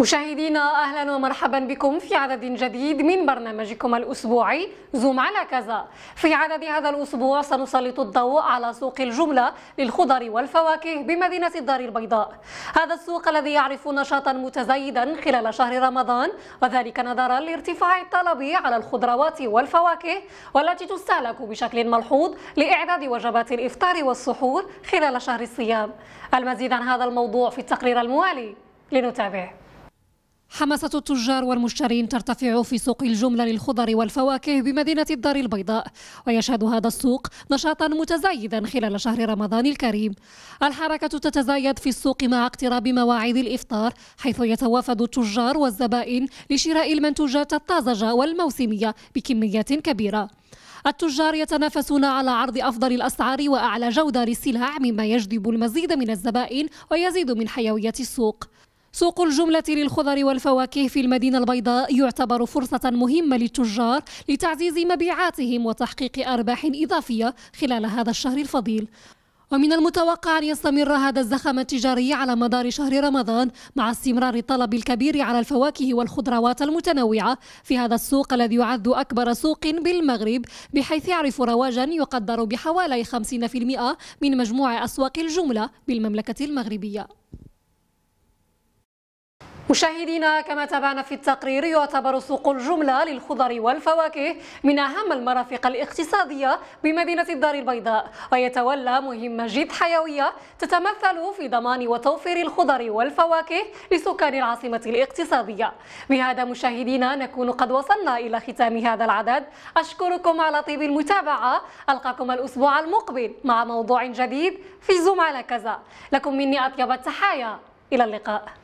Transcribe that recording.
مشاهدينا اهلا ومرحبا بكم في عدد جديد من برنامجكم الاسبوعي زوم على كذا. في عدد هذا الاسبوع سنسلط الضوء على سوق الجمله للخضر والفواكه بمدينه الدار البيضاء. هذا السوق الذي يعرف نشاطا متزايدا خلال شهر رمضان وذلك نظرا لارتفاع الطلب على الخضروات والفواكه والتي تستهلك بشكل ملحوظ لاعداد وجبات الافطار والسحور خلال شهر الصيام. المزيد عن هذا الموضوع في التقرير الموالي لنتابع. حماسة التجار والمشترين ترتفع في سوق الجملة للخضر والفواكه بمدينة الدار البيضاء ويشهد هذا السوق نشاطا متزايدا خلال شهر رمضان الكريم الحركة تتزايد في السوق مع اقتراب مواعيد الإفطار حيث يتوافد التجار والزبائن لشراء المنتوجات الطازجة والموسمية بكميات كبيرة التجار يتنافسون على عرض أفضل الأسعار وأعلى جودة للسلع مما يجذب المزيد من الزبائن ويزيد من حيوية السوق سوق الجملة للخضر والفواكه في المدينة البيضاء يعتبر فرصة مهمة للتجار لتعزيز مبيعاتهم وتحقيق أرباح إضافية خلال هذا الشهر الفضيل ومن المتوقع أن يستمر هذا الزخم التجاري على مدار شهر رمضان مع استمرار الطلب الكبير على الفواكه والخضروات المتنوعة في هذا السوق الذي يعد أكبر سوق بالمغرب بحيث يعرف رواجا يقدر بحوالي 50% من مجموع أسواق الجملة بالمملكة المغربية مشاهدينا كما تابعنا في التقرير يعتبر سوق الجملة للخضر والفواكه من أهم المرافق الاقتصادية بمدينة الدار البيضاء ويتولى مهمة جد حيوية تتمثل في ضمان وتوفير الخضر والفواكه لسكان العاصمة الاقتصادية بهذا مشاهدينا نكون قد وصلنا إلى ختام هذا العدد أشكركم على طيب المتابعة ألقاكم الأسبوع المقبل مع موضوع جديد في زوم على كذا لكم مني أطيب التحايا إلى اللقاء